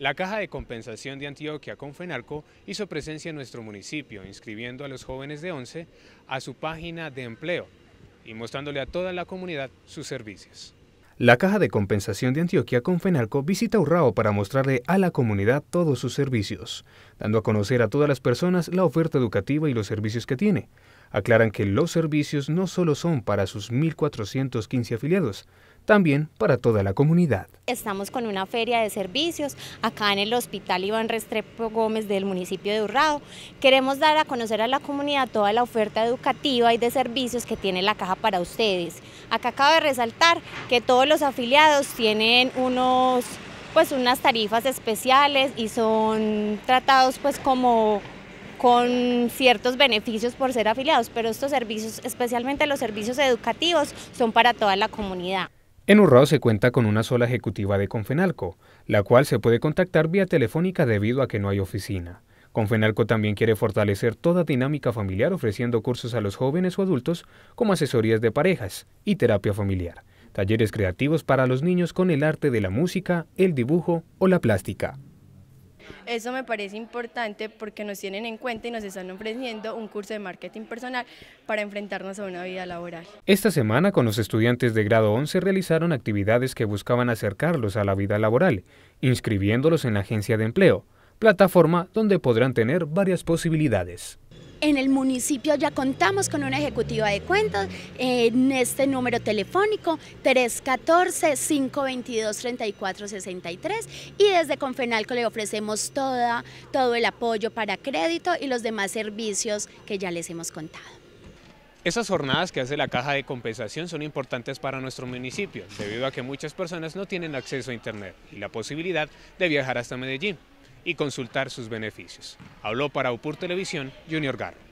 La Caja de Compensación de Antioquia con FENARCO hizo presencia en nuestro municipio, inscribiendo a los jóvenes de 11 a su página de empleo y mostrándole a toda la comunidad sus servicios. La Caja de Compensación de Antioquia con FENARCO visita Urrao para mostrarle a la comunidad todos sus servicios, dando a conocer a todas las personas la oferta educativa y los servicios que tiene. Aclaran que los servicios no solo son para sus 1.415 afiliados, también para toda la comunidad. Estamos con una feria de servicios acá en el Hospital Iván Restrepo Gómez del municipio de Urrado. Queremos dar a conocer a la comunidad toda la oferta educativa y de servicios que tiene la caja para ustedes. Acá acabo de resaltar que todos los afiliados tienen unos pues unas tarifas especiales y son tratados pues como con ciertos beneficios por ser afiliados, pero estos servicios, especialmente los servicios educativos, son para toda la comunidad. En Urrao se cuenta con una sola ejecutiva de Confenalco, la cual se puede contactar vía telefónica debido a que no hay oficina. Confenalco también quiere fortalecer toda dinámica familiar ofreciendo cursos a los jóvenes o adultos como asesorías de parejas y terapia familiar, talleres creativos para los niños con el arte de la música, el dibujo o la plástica. Eso me parece importante porque nos tienen en cuenta y nos están ofreciendo un curso de marketing personal para enfrentarnos a una vida laboral. Esta semana con los estudiantes de grado 11 realizaron actividades que buscaban acercarlos a la vida laboral, inscribiéndolos en la agencia de empleo, plataforma donde podrán tener varias posibilidades. En el municipio ya contamos con una ejecutiva de cuentas en este número telefónico 314-522-3463 y desde Confenalco le ofrecemos toda, todo el apoyo para crédito y los demás servicios que ya les hemos contado. Esas jornadas que hace la Caja de Compensación son importantes para nuestro municipio, debido a que muchas personas no tienen acceso a Internet y la posibilidad de viajar hasta Medellín y consultar sus beneficios. Habló para UPUR Televisión Junior Garro.